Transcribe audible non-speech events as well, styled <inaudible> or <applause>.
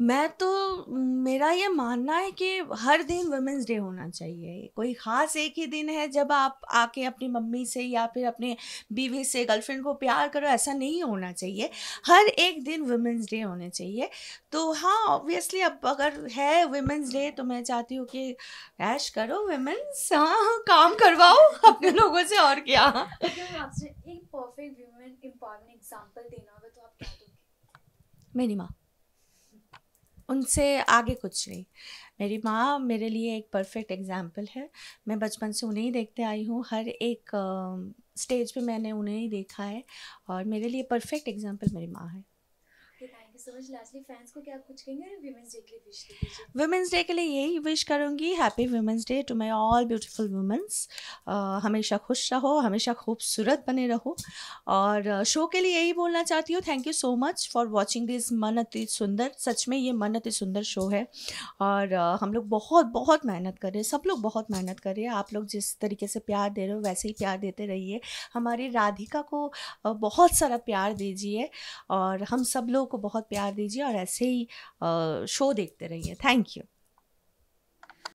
मैं तो मेरा ये मानना है कि हर दिन वुमेंस डे होना चाहिए कोई ख़ास एक ही दिन है जब आप आके अपनी मम्मी से या फिर अपने बीवी से गर्लफ्रेंड को प्यार करो ऐसा नहीं होना चाहिए हर एक दिन वुमेंस डे होने चाहिए तो हाँ ऑब्वियसली अब अगर है वुमेंस डे तो मैं चाहती हूँ कि ऐश करो वुमेंस हाँ काम करवाओ अपने लोगों से और क्या <laughs> तो आपसे परफेक्ट एम्पावरमेंट एग्जांपल देना होगा तो आप क्या दोगे मेरी माँ उनसे आगे कुछ नहीं मेरी माँ मेरे लिए एक परफेक्ट एग्जाम्पल है मैं बचपन से उन्हें ही देखते आई हूँ हर एक स्टेज uh, पे मैंने उन्हें ही देखा है और मेरे लिए परफेक्ट एग्जाम्पल मेरी माँ है वुमेंस डे तो के लिए यही विश करूँगी happy women's day to my all beautiful women's हमेशा खुश रहो हमेशा खूबसूरत बने रहो और शो uh, के लिए यही बोलना चाहती हूँ thank you so much for watching this मन अति सुंदर सच में ये मन अति सुंदर शो है और uh, हम लोग बहुत बहुत मेहनत कर रहे हैं सब लोग बहुत मेहनत कर रहे हैं आप लोग जिस तरीके से प्यार दे रहे हो वैसे ही प्यार देते रहिए हमारी राधिका को uh, बहुत सारा प्यार दीजिए और हम सब लोगों को बहुत प्यार दीजिए और ऐसे ही शो देखते रहिए थैंक यू